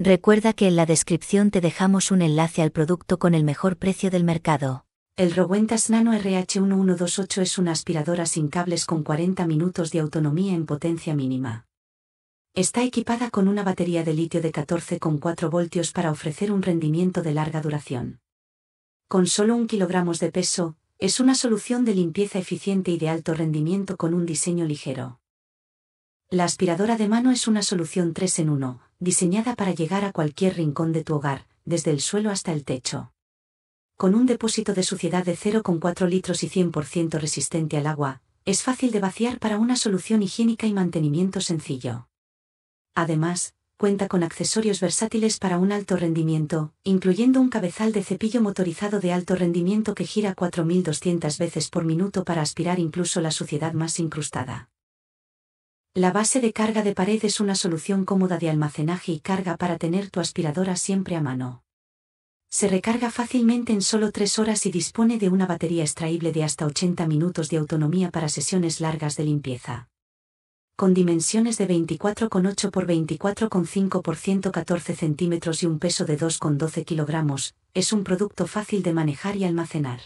Recuerda que en la descripción te dejamos un enlace al producto con el mejor precio del mercado. El Rowentas Nano RH1128 es una aspiradora sin cables con 40 minutos de autonomía en potencia mínima. Está equipada con una batería de litio de 14,4 voltios para ofrecer un rendimiento de larga duración. Con solo un kilogramos de peso, es una solución de limpieza eficiente y de alto rendimiento con un diseño ligero. La aspiradora de mano es una solución 3 en 1, diseñada para llegar a cualquier rincón de tu hogar, desde el suelo hasta el techo. Con un depósito de suciedad de 0,4 litros y 100% resistente al agua, es fácil de vaciar para una solución higiénica y mantenimiento sencillo. Además, cuenta con accesorios versátiles para un alto rendimiento, incluyendo un cabezal de cepillo motorizado de alto rendimiento que gira 4.200 veces por minuto para aspirar incluso la suciedad más incrustada. La base de carga de pared es una solución cómoda de almacenaje y carga para tener tu aspiradora siempre a mano. Se recarga fácilmente en solo 3 horas y dispone de una batería extraíble de hasta 80 minutos de autonomía para sesiones largas de limpieza. Con dimensiones de 24,8 x 24,5 x 114 centímetros y un peso de 2,12 kilogramos, es un producto fácil de manejar y almacenar.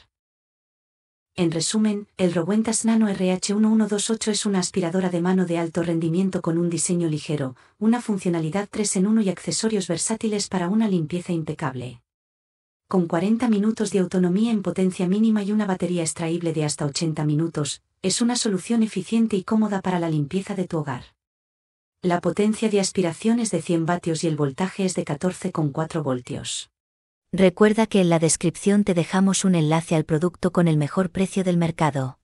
En resumen, el Rowentas Nano RH1128 es una aspiradora de mano de alto rendimiento con un diseño ligero, una funcionalidad 3 en 1 y accesorios versátiles para una limpieza impecable. Con 40 minutos de autonomía en potencia mínima y una batería extraíble de hasta 80 minutos, es una solución eficiente y cómoda para la limpieza de tu hogar. La potencia de aspiración es de 100 vatios y el voltaje es de 14,4 voltios. Recuerda que en la descripción te dejamos un enlace al producto con el mejor precio del mercado.